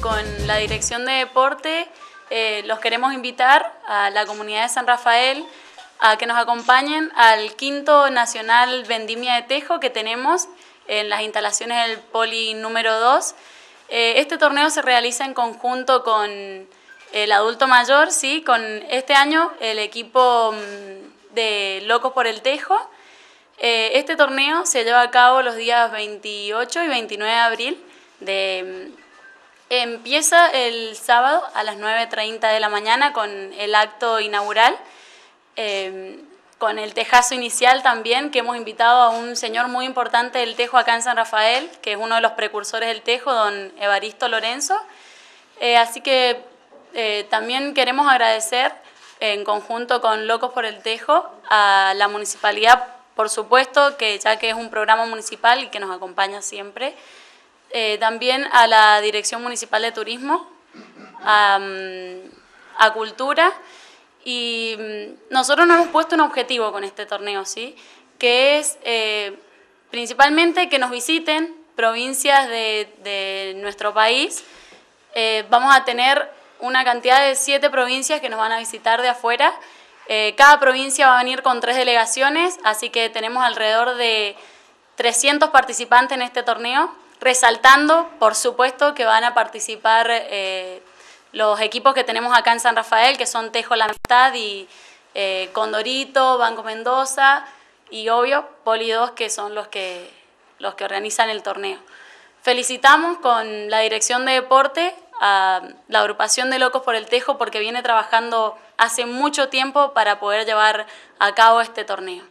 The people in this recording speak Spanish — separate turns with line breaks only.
con la Dirección de Deporte eh, los queremos invitar a la comunidad de San Rafael a que nos acompañen al quinto Nacional Vendimia de Tejo que tenemos en las instalaciones del Poli número 2. Eh, este torneo se realiza en conjunto con el adulto mayor, sí, con este año el equipo mm, de Locos por el Tejo. Eh, este torneo se lleva a cabo los días 28 y 29 de abril de mm, Empieza el sábado a las 9.30 de la mañana con el acto inaugural, em, con el tejazo inicial también, que hemos invitado a un señor muy importante del tejo acá en San Rafael, que es uno de los precursores del tejo, don Evaristo Lorenzo. Eh, así que eh, también queremos agradecer en conjunto con Locos por el Tejo a la municipalidad, por supuesto, que ya que es un programa municipal y que nos acompaña siempre. Eh, también a la Dirección Municipal de Turismo, a, mm, Cultura, y mm, nosotros nos hemos puesto un objetivo con este torneo, ¿sí? que es eh, principalmente que nos visiten provincias de, nuestro país. Eh, vamos a tener una cantidad de siete provincias que nos van a visitar de afuera. cada provincia va a venir con tres delegaciones, así que tenemos alrededor de 300 participantes en este torneo resaltando, por supuesto, que van a participar eh, los equipos que tenemos acá en San Rafael, que son Tejo La Amistad y eh, Condorito, Banco Mendoza y, obvio, Poli que son los que, los que organizan el torneo. Felicitamos con la Dirección de Deporte a la agrupación de Locos por el Tejo porque viene trabajando hace mucho tiempo para poder llevar a cabo este torneo.